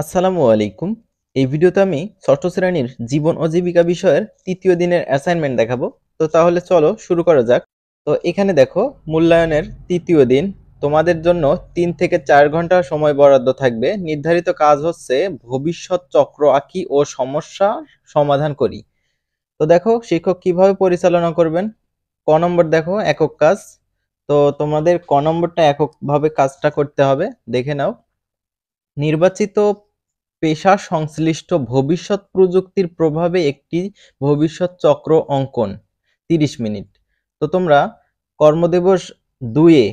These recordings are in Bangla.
আসসালামু আলাইকুম এই ভিডিওতে আমি ষষ্ঠ শ্রেণীর জীবন ও জীবিকা বিষয়ের তৃতীয় দিনের অ্যাসাইনমেন্ট দেখাবো তো তাহলে চলো শুরু করা যাক তো এখানে দেখো মূল্যায়নের তৃতীয় দিন তোমাদের জন্য তিন থেকে চার ঘন্টা সময় বরাদ্দ থাকবে নির্ধারিত কাজ হচ্ছে ভবিষ্যৎ চক্র আঁকি ও সমস্যা সমাধান করি তো দেখো শিক্ষক কিভাবে পরিচালনা করবেন ক নম্বর দেখো একক কাজ তো তোমাদের ক নম্বরটা এককভাবে কাজটা করতে হবে দেখে নাও নির্বাচিত পেশা সংশ্লিষ্ট ভবিষ্যৎ প্রযুক্তির প্রভাবে একটি ভবিষ্যৎ চক্র অঙ্কন তিরিশ মিনিট তো তোমরা কর্মদিবস দুয়ে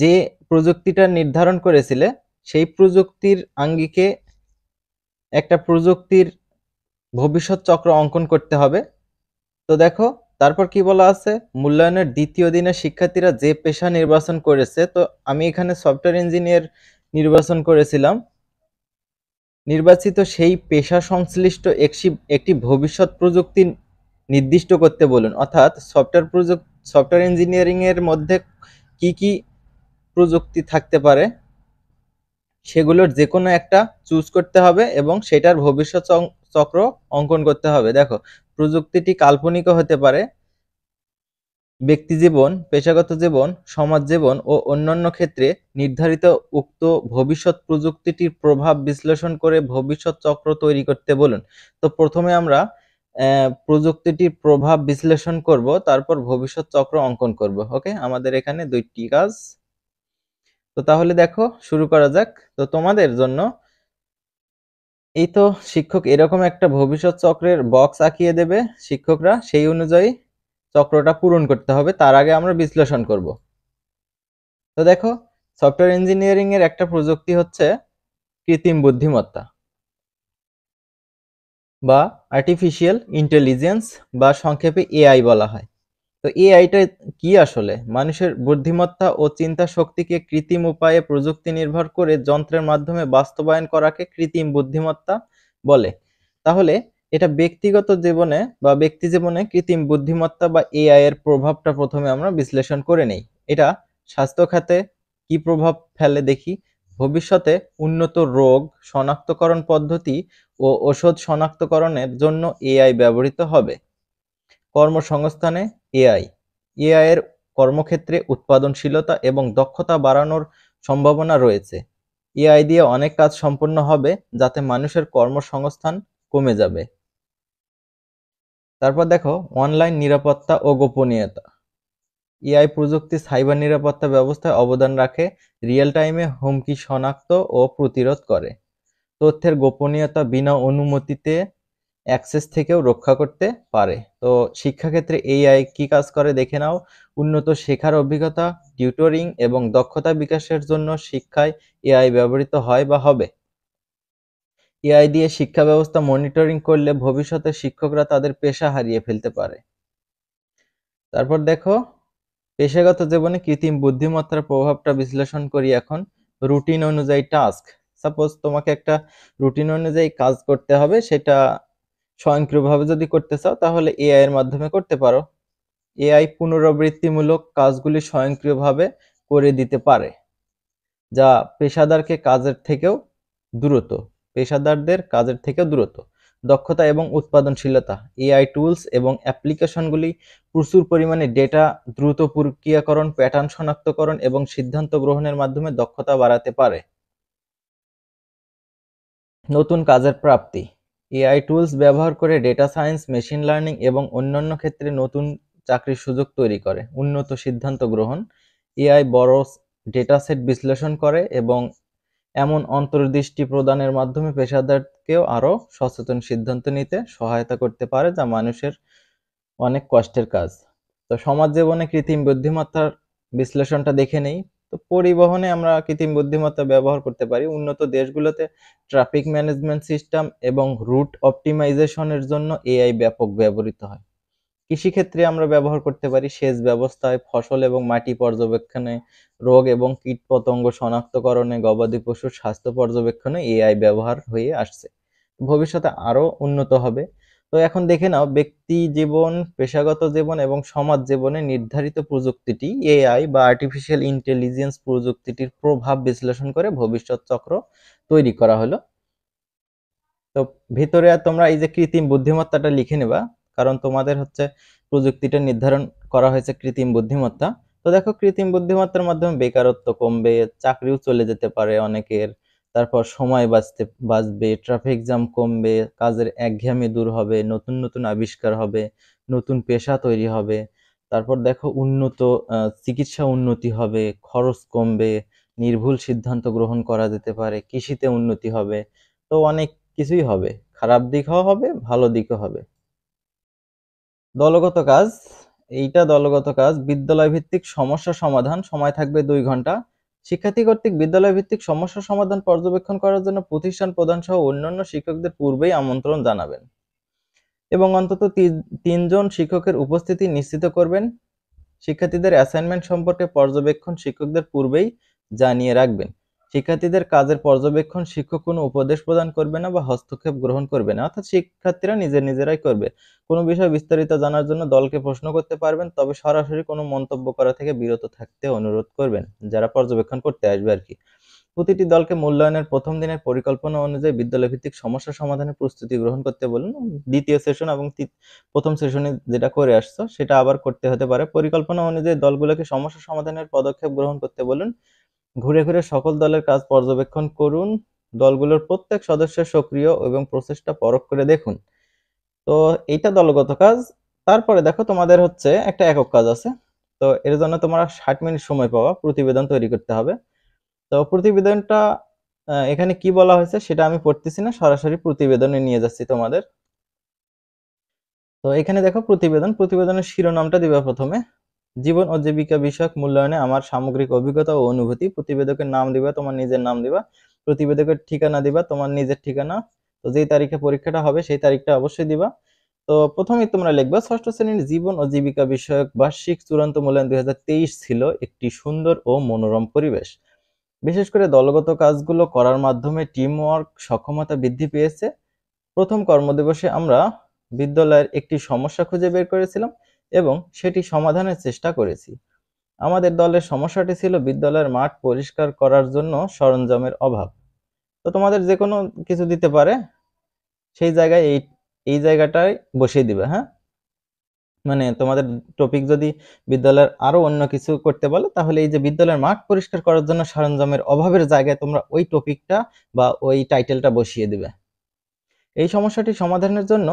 যে প্রযুক্তিটা নির্ধারণ করেছিলে সেই প্রযুক্তির আঙ্গিকে একটা প্রযুক্তির ভবিষ্যৎ চক্র অঙ্কন করতে হবে তো দেখো তারপর কি বলা আছে মূল্যায়নের দ্বিতীয় দিনে শিক্ষার্থীরা যে পেশা নির্বাচন করেছে তো আমি এখানে সফটওয়্যার ইঞ্জিনিয়ার নির্বাচন করেছিলাম নির্বাচিত সেই পেশা সংশ্লিষ্ট একটি একটি ভবিষ্যৎ প্রযুক্তি নির্দিষ্ট করতে বলুন অর্থাৎ সফটওয়্যার প্রযুক্তি সফটওয়্যার ইঞ্জিনিয়ারিংয়ের মধ্যে কি কি প্রযুক্তি থাকতে পারে সেগুলোর যে কোনো একটা চুজ করতে হবে এবং সেটার ভবিষ্যৎ চক্র অঙ্কন করতে হবে দেখো প্রযুক্তিটি কাল্পনিকও হতে পারে ব্যক্তিজীবন পেশাগত জীবন সমাজ জীবন ও অন্যান্য ক্ষেত্রে নির্ধারিত উক্ত ভবিষ্যৎ প্রযুক্তিটির প্রভাব বিশ্লেষণ করে ভবিষ্যৎ চক্র তৈরি করতে বলুন তো প্রথমে আমরা প্রযুক্তিটির প্রভাব বিশ্লেষণ করব তারপর ভবিষ্যৎ চক্র অঙ্কন করব ওকে আমাদের এখানে দুইটি কাজ তো তাহলে দেখো শুরু করা যাক তো তোমাদের জন্য এই তো শিক্ষক এরকম একটা ভবিষ্যৎ চক্রের বক্স আঁকিয়ে দেবে শিক্ষকরা সেই অনুযায়ী চক্রটা পূরণ করতে হবে তার আগে আমরা বিশ্লেষণ করব তো দেখো সফটওয়্যার ইঞ্জিনিয়ারিং এর একটা প্রযুক্তি হচ্ছে কৃত্রিম বুদ্ধিমত্তা বা আর্টিফিশিয়াল ইন্টেলিজেন্স বা সংক্ষেপে এআই বলা হয় তো এআইটা কি আসলে মানুষের বুদ্ধিমত্তা ও চিন্তা শক্তিকে কৃত্রিম উপায়ে প্রযুক্তি নির্ভর করে যন্ত্রের মাধ্যমে বাস্তবায়ন করাকে কৃত্রিম বুদ্ধিমত্তা বলে তাহলে এটা ব্যক্তিগত জীবনে বা ব্যক্তি জীবনে কৃত্রিম বুদ্ধিমত্তা বা এআই এর প্রভাবটা প্রথমে আমরা বিশ্লেষণ করে নেই এটা স্বাস্থ্য খাতে কি প্রভাব ফেলে দেখি ভবিষ্যতে উন্নত রোগ শনাক্তকরণ পদ্ধতি ও ওষুধ শনাক্তকরণের জন্য এআই ব্যবহৃত হবে কর্মসংস্থানে এআই এআই এর কর্মক্ষেত্রে উৎপাদনশীলতা এবং দক্ষতা বাড়ানোর সম্ভাবনা রয়েছে এআই দিয়ে অনেক কাজ সম্পন্ন হবে যাতে মানুষের কর্মসংস্থান কমে যাবে তারপর দেখো অনলাইন নিরাপত্তা ও গোপনীয়তা এআই প্রযুক্তি সাইবার নিরাপত্তা ব্যবস্থায় অবদান রাখে রিয়েল টাইমে হুমকি শনাক্ত ও প্রতিরোধ করে তথ্যের গোপনীয়তা বিনা অনুমতিতে অ্যাক্সেস থেকেও রক্ষা করতে পারে তো শিক্ষাক্ষেত্রে এআই কি কাজ করে দেখে নাও উন্নত শেখার অভিজ্ঞতা টিউটরিং এবং দক্ষতা বিকাশের জন্য শিক্ষায় এআই ব্যবহৃত হয় বা হবে এআই দিয়ে শিক্ষা ব্যবস্থা মনিটরিং করলে ভবিষ্যতে শিক্ষকরা তাদের পেশা হারিয়ে ফেলতে পারে তারপর দেখো পেশাগত জীবনে কৃত্রিম বুদ্ধিমত্তার প্রভাবটা বিশ্লেষণ করি এখন রুটিন অনুযায়ী টাস্ক সাপোজ তোমাকে একটা রুটিন অনুযায়ী কাজ করতে হবে সেটা স্বয়ংক্রিয়ভাবে যদি করতে চাও তাহলে এআই এর মাধ্যমে করতে পারো এআই পুনরাবৃত্তিমূলক কাজগুলি স্বয়ংক্রিয়ভাবে করে দিতে পারে যা পেশাদারকে কাজের থেকেও দ্রুত পেশাদারদের কাজের থেকে দূরত দক্ষতা এবং উৎপাদনশীলতা এআই টুলস এবং অ্যাপ্লিকেশনগুলি প্রচুর পরিমাণে ডেটা দ্রুত প্রক্রিয়াকরণ প্যাটার্ন শনাক্তকরণ এবং সিদ্ধান্ত গ্রহণের মাধ্যমে দক্ষতা বাড়াতে পারে নতুন কাজের প্রাপ্তি এআই টুলস ব্যবহার করে ডেটা সায়েন্স মেশিন লার্নিং এবং অন্যান্য ক্ষেত্রে নতুন চাকরির সুযোগ তৈরি করে উন্নত সিদ্ধান্ত গ্রহণ এআই বড় ডেটা সেট বিশ্লেষণ করে এবং এমন অন্তর্দৃষ্টি প্রদানের মাধ্যমে পেশাদারকেও আরও সচেতন সিদ্ধান্ত নিতে সহায়তা করতে পারে যা মানুষের অনেক কষ্টের কাজ তো সমাজ জীবনে কৃত্রিম বুদ্ধিমত্তার বিশ্লেষণটা দেখে নেই তো পরিবহনে আমরা কৃত্রিম বুদ্ধিমত্তা ব্যবহার করতে পারি উন্নত দেশগুলোতে ট্রাফিক ম্যানেজমেন্ট সিস্টেম এবং রুট অপটিমাইজেশনের জন্য এআই ব্যাপক ব্যবহৃত হয় কৃষিক্ষেত্রে আমরা ব্যবহার করতে পারি সেচ ব্যবস্থায় ফসল এবং মাটি পর্যবেক্ষণে রোগ এবং কীটপতঙ্গ শনাক্তকরণে গবাদি পশুর স্বাস্থ্য পর্যবেক্ষণে এআই ব্যবহার হয়ে আসছে ভবিষ্যতে আরও উন্নত হবে তো এখন দেখে নাও ব্যক্তি জীবন পেশাগত জীবন এবং সমাজ জীবনে নির্ধারিত প্রযুক্তিটি এআই বা আর্টিফিশিয়াল ইন্টেলিজেন্স প্রযুক্তিটির প্রভাব বিশ্লেষণ করে ভবিষ্যৎ চক্র তৈরি করা হলো তো ভিতরে তোমরা এই যে কৃত্রিম বুদ্ধিমত্তাটা লিখে নেবা কারণ তোমাদের হচ্ছে প্রযুক্তিটা নির্ধারণ করা হয়েছে কৃত্রিম বুদ্ধিমত্তা তো দেখো কৃত্রিম বুদ্ধিমত্তার মাধ্যমে বেকারত্ব কমবে চাকরিও চলে যেতে পারে অনেকের তারপর সময় বাঁচতে বাঁচবে ট্রাফিক জ্যাম কমবে কাজের একঘেয়ামি দূর হবে নতুন নতুন আবিষ্কার হবে নতুন পেশা তৈরি হবে তারপর দেখো উন্নত চিকিৎসা উন্নতি হবে খরচ কমবে নির্ভুল সিদ্ধান্ত গ্রহণ করা যেতে পারে কৃষিতে উন্নতি হবে তো অনেক কিছুই হবে খারাপ দিকও হবে ভালো দিকও হবে দলগত কাজ এইটা দলগত কাজ বিদ্যালয় ভিত্তিক সমস্যা সমাধান সময় থাকবে দুই ঘন্টা শিক্ষার্থী কর্তৃক বিদ্যালয় ভিত্তিক সমস্যা সমাধান পর্যবেক্ষণ করার জন্য প্রতিষ্ঠান প্রধান সহ অন্যান্য শিক্ষকদের পূর্বেই আমন্ত্রণ জানাবেন এবং অন্তত তিনজন শিক্ষকের উপস্থিতি নিশ্চিত করবেন শিক্ষার্থীদের অ্যাসাইনমেন্ট সম্পর্কে পর্যবেক্ষণ শিক্ষকদের পূর্বেই জানিয়ে রাখবেন শিক্ষার্থীদের কাজের পর্যবেক্ষণ শিক্ষক কোনো উপদেশ প্রদান করবে না বা হস্তক্ষেপ গ্রহণ করবে না অর্থাৎ শিক্ষার্থীরা নিজের নিজেরাই করবে কোনো বিষয়ে বিস্তারিত জানার জন্য দলকে প্রশ্ন করতে পারবেন তবে সরাসরি কোনো মন্তব্য করা থেকে বিরত থাকতে অনুরোধ করবেন যারা পর্যবেক্ষণ করতে আসবে আর কি প্রতিটি দলকে মূল্যায়নের প্রথম দিনের পরিকল্পনা অনুযায়ী বিদ্যালয় ভিত্তিক সমস্যা সমাধানের প্রস্তুতি গ্রহণ করতে বলুন দ্বিতীয় সেশন এবং প্রথম সেশনে যেটা করে আসছো সেটা আবার করতে হতে পারে পরিকল্পনা অনুযায়ী দলগুলোকে সমস্যা সমাধানের পদক্ষেপ গ্রহণ করতে বলুন ঘুরে ঘুরে সকল দলের কাজ পর্যবেক্ষণ করুন দলগুলোর প্রত্যেক সদস্যের সক্রিয় এবং প্রচেষ্টা পরখ করে দেখুন তো এইটা দলগত কাজ তারপরে দেখো তোমাদের হচ্ছে একটা একক কাজ আছে তো এর জন্য তোমরা ষাট মিনিট সময় পাওয়া প্রতিবেদন তৈরি করতে হবে তো প্রতিবেদনটা এখানে কি বলা হয়েছে সেটা আমি পড়তেছি না সরাসরি প্রতিবেদনে নিয়ে যাচ্ছি তোমাদের তো এখানে দেখো প্রতিবেদন প্রতিবেদনের শিরোনামটা দিবে প্রথমে জীবন ও জীবিকা বিষয়ক মূল্যায়নে আমার সামগ্রিক অভিজ্ঞতা ও অনুভূতি প্রতিবেদকের নাম দিবা তোমার নিজের নাম দিবা প্রতিবেদকের ঠিকানা দিবা তোমার নিজের ঠিকানা তো যেই তারিখে পরীক্ষাটা হবে সেই তারিখটা অবশ্যই দিবা তো প্রথমে তোমরা লিখবা ষষ্ঠ শ্রেণীর জীবন ও জীবিকা বিষয়ক বার্ষিক চূড়ান্ত মূল্যায়ন দুই ছিল একটি সুন্দর ও মনোরম পরিবেশ বিশেষ করে দলগত কাজগুলো করার মাধ্যমে টিম ওয়ার্ক সক্ষমতা বৃদ্ধি পেয়েছে প্রথম কর্মদিবসে আমরা বিদ্যালয়ের একটি সমস্যা খুঁজে বের করেছিলাম এবং সেটি সমাধানের চেষ্টা করেছি আমাদের দলের সমস্যাটি ছিল বিদ্যালয়ের মাঠ পরিষ্কার করার জন্য সরঞ্জামের অভাব তো তোমাদের যে কোনো কিছু দিতে পারে সেই জায়গায় এই এই জায়গাটায় বসিয়ে দিবে হ্যাঁ মানে তোমাদের টপিক যদি বিদ্যালয়ের আরও অন্য কিছু করতে বলে তাহলে এই যে বিদ্যালয়ের মাঠ পরিষ্কার করার জন্য সরঞ্জামের অভাবের জায়গায় তোমরা ওই টপিকটা বা ওই টাইটেলটা বসিয়ে দিবে এই সমস্যাটি সমাধানের জন্য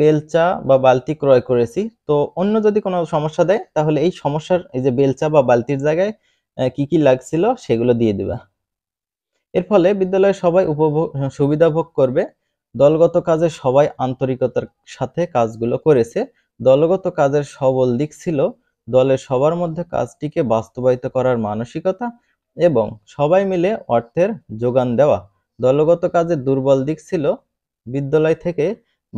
বেলচা বা বালতি ক্রয় করেছি তো অন্য যদি কোনো সমস্যা দেয় তাহলে এই সমস্যার এই যে বেলচা বা বালতির জায়গায় কি কি লাগছিল সেগুলো দিয়ে দেবা এর ফলে বিদ্যালয়ে সবাই উপভোগ সুবিধা ভোগ করবে দলগত কাজে সবাই আন্তরিকতার সাথে কাজগুলো করেছে দলগত কাজের সবল দিক ছিল দলের সবার মধ্যে কাজটিকে বাস্তবায়িত করার মানসিকতা এবং সবাই মিলে অর্থের যোগান দেওয়া দলগত কাজের দুর্বল দিক ছিল বিদ্যালয় থেকে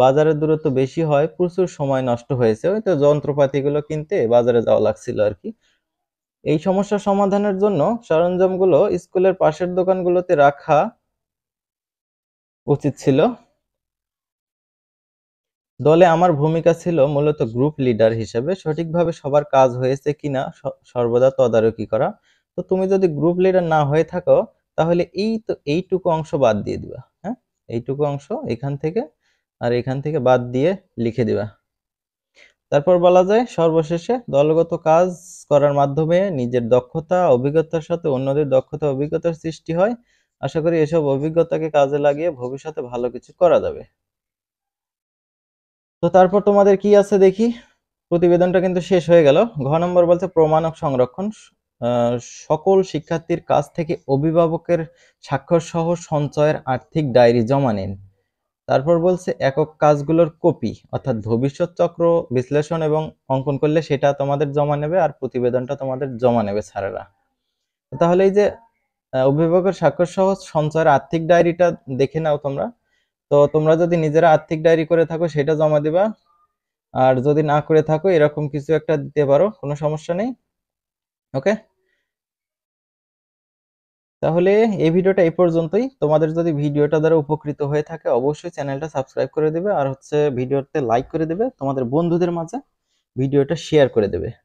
বাজারের দূরত্ব বেশি হয় প্রচুর সময় নষ্ট হয়েছে ওই যন্ত্রপাতি যন্ত্রপাতিগুলো কিনতে বাজারে যাওয়া লাগছিল আর কি এই সমস্যা সমাধানের জন্য সরঞ্জামগুলো স্কুলের পাশের দোকানগুলোতে রাখা উচিত ছিল দলে আমার ভূমিকা ছিল মূলত গ্রুপ লিডার হিসেবে সঠিকভাবে সবার কাজ হয়েছে কিনা সর্বদা তদারকি করা তো তুমি যদি গ্রুপ লিডার না হয়ে থাকো তাহলে এই তো এইটুকু অংশ বাদ দিয়ে দিবা হ্যাঁ এইটুকু অংশ এখান থেকে আর এখান থেকে বাদ দিয়ে লিখে দেবা তারপর বলা যায় সর্বশেষে দলগত কাজ করার মাধ্যমে নিজের দক্ষতা অভিজ্ঞতার সাথে অন্যদের দক্ষতা অভিজ্ঞতার সৃষ্টি হয় আশা করি এসব অভিজ্ঞতাকে কাজে লাগিয়ে ভবিষ্যতে ভালো কিছু করা যাবে তো তারপর তোমাদের কি আছে দেখি প্রতিবেদনটা কিন্তু শেষ হয়ে গেল ঘ নম্বর বলছে প্রমাণক সংরক্ষণ সকল শিক্ষার্থীর কাছ থেকে অভিভাবকের স্বাক্ষর সহ সঞ্চয়ের আর্থিক ডায়েরি জমা নিন তারপর বলছে একক কাজগুলোর কপি অর্থাৎ ভবিষ্যৎ চক্র বিশ্লেষণ এবং অঙ্কন করলে সেটা তোমাদের জমা নেবে আর প্রতিবেদনটা তোমাদের জমা নেবে স্যারেরা তাহলে এই যে অভিভাবকের স্বাক্ষর সহ সঞ্চয়ের আর্থিক ডায়েরিটা দেখে নাও তোমরা তো তোমরা যদি নিজেরা আর্থিক ডায়েরি করে থাকো সেটা জমা দিবা আর যদি না করে থাকো এরকম কিছু একটা দিতে পারো কোনো সমস্যা নেই ওকে তাহলে এই ভিডিওটা এই পর্যন্তই তোমাদের যদি ভিডিওটা দ্বারা উপকৃত হয়ে থাকে অবশ্যই চ্যানেলটা সাবস্ক্রাইব করে দেবে আর হচ্ছে ভিডিওতে লাইক করে দেবে তোমাদের বন্ধুদের মাঝে ভিডিওটা শেয়ার করে দেবে